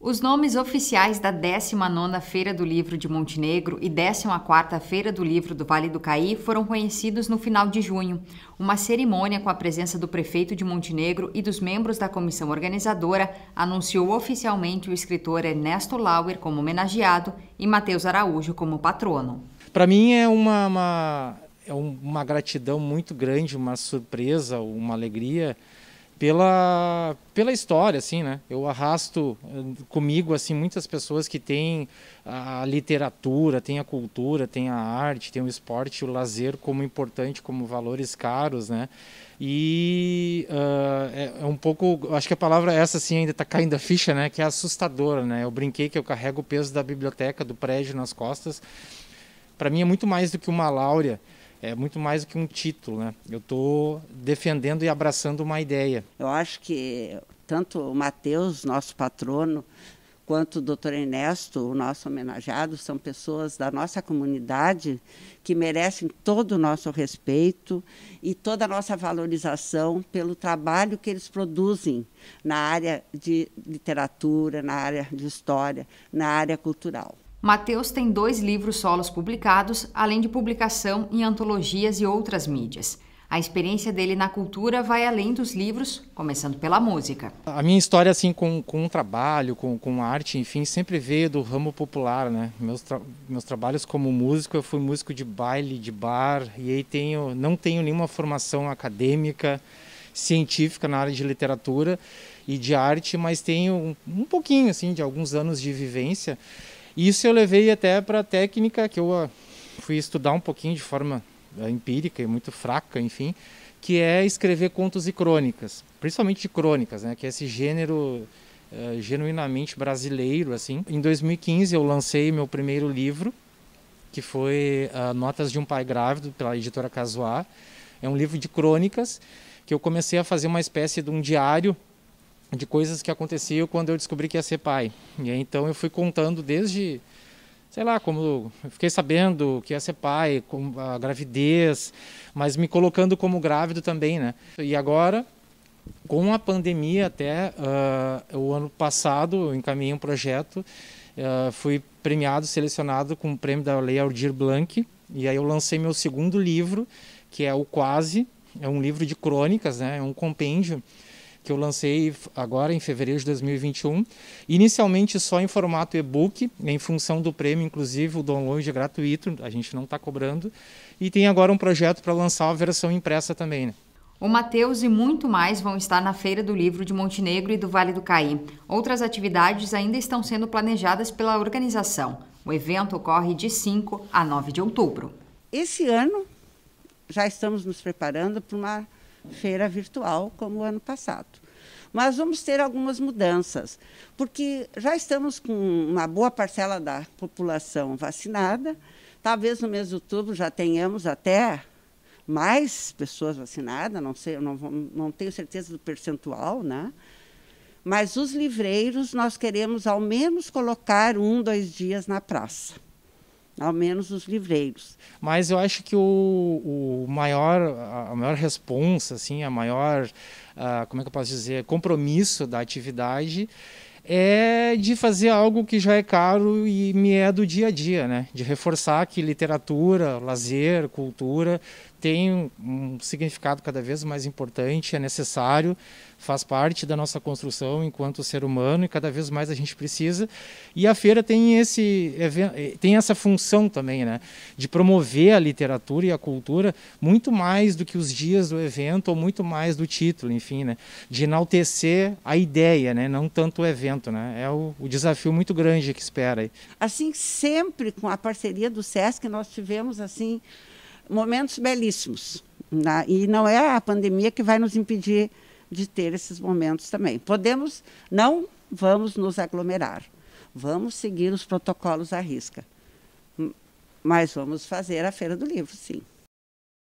Os nomes oficiais da 19ª Feira do Livro de Montenegro e 14ª Feira do Livro do Vale do Caí foram conhecidos no final de junho. Uma cerimônia com a presença do prefeito de Montenegro e dos membros da comissão organizadora anunciou oficialmente o escritor Ernesto Lauer como homenageado e Matheus Araújo como patrono. Para mim é uma, uma, é uma gratidão muito grande, uma surpresa, uma alegria pela, pela história, assim, né? Eu arrasto eh, comigo, assim, muitas pessoas que têm a literatura, têm a cultura, têm a arte, têm o esporte, o lazer como importante, como valores caros, né? E uh, é, é, um pouco, acho que a palavra é essa, assim, ainda está caindo a ficha, né? Que é assustadora, né? Eu brinquei que eu carrego o peso da biblioteca, do prédio nas costas. Para mim é muito mais do que uma láurea, é muito mais do que um título, né? Eu estou defendendo e abraçando uma ideia. Eu acho que tanto o Mateus, nosso patrono, quanto o doutor Ernesto, o nosso homenageado, são pessoas da nossa comunidade que merecem todo o nosso respeito e toda a nossa valorização pelo trabalho que eles produzem na área de literatura, na área de história, na área cultural. Mateus tem dois livros solos publicados, além de publicação em antologias e outras mídias. A experiência dele na cultura vai além dos livros, começando pela música. A minha história assim com, com o trabalho, com, com arte, enfim, sempre veio do ramo popular, né? Meus, tra meus trabalhos como músico, eu fui músico de baile, de bar, e aí tenho, não tenho nenhuma formação acadêmica, científica na área de literatura e de arte, mas tenho um, um pouquinho assim de alguns anos de vivência isso eu levei até para a técnica que eu ah, fui estudar um pouquinho de forma eh, empírica e muito fraca, enfim, que é escrever contos e crônicas, principalmente de crônicas, né, que é esse gênero uh, genuinamente brasileiro, assim. Em 2015 eu lancei meu primeiro livro, que foi uh, Notas de um Pai Grávido, pela editora Casuar. É um livro de crônicas que eu comecei a fazer uma espécie de um diário de coisas que aconteciam quando eu descobri que ia ser pai. E aí, então eu fui contando desde, sei lá, como eu fiquei sabendo que ia ser pai, com a gravidez, mas me colocando como grávido também, né? E agora, com a pandemia até uh, o ano passado, eu encaminhei um projeto, uh, fui premiado, selecionado com o prêmio da Lei Aldir Blanc, e aí eu lancei meu segundo livro, que é o Quase, é um livro de crônicas, né? É um compêndio que eu lancei agora em fevereiro de 2021, inicialmente só em formato e-book, em função do prêmio, inclusive o download é gratuito, a gente não está cobrando, e tem agora um projeto para lançar a versão impressa também. Né? O Mateus e muito mais vão estar na Feira do Livro de Montenegro e do Vale do Caí. Outras atividades ainda estão sendo planejadas pela organização. O evento ocorre de 5 a 9 de outubro. Esse ano já estamos nos preparando para uma feira virtual como o ano passado. Mas vamos ter algumas mudanças, porque já estamos com uma boa parcela da população vacinada. Talvez no mês de outubro já tenhamos até mais pessoas vacinadas, não sei, não, não tenho certeza do percentual, né? Mas os livreiros nós queremos ao menos colocar um, dois dias na praça ao menos os livreiros. Mas eu acho que o, o maior, a maior responsa, assim, a maior, uh, como é que eu posso dizer, compromisso da atividade é de fazer algo que já é caro e me é do dia a dia, né? De reforçar que literatura, lazer, cultura tem um significado cada vez mais importante, é necessário, faz parte da nossa construção enquanto ser humano e cada vez mais a gente precisa. E a feira tem esse eh, tem essa função também, né, de promover a literatura e a cultura muito mais do que os dias do evento ou muito mais do título, enfim, né, de enaltecer a ideia, né, não tanto o evento, né. É o, o desafio muito grande que espera aí. Assim sempre com a parceria do SESC nós tivemos assim momentos belíssimos. Na, né? e não é a pandemia que vai nos impedir de ter esses momentos também. Podemos, não vamos nos aglomerar, vamos seguir os protocolos à risca, mas vamos fazer a Feira do Livro, sim.